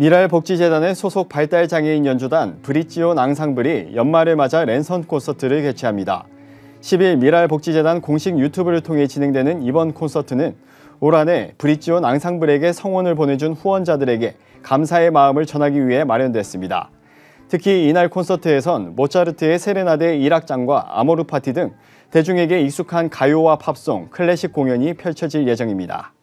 미랄복지재단의 소속 발달장애인 연주단 브릿지온 앙상블이 연말을 맞아 랜선 콘서트를 개최합니다. 10일 미랄복지재단 공식 유튜브를 통해 진행되는 이번 콘서트는 올 한해 브릿지온 앙상블에게 성원을 보내준 후원자들에게 감사의 마음을 전하기 위해 마련됐습니다. 특히 이날 콘서트에선 모차르트의 세레나데 1악장과 아모르 파티 등 대중에게 익숙한 가요와 팝송, 클래식 공연이 펼쳐질 예정입니다.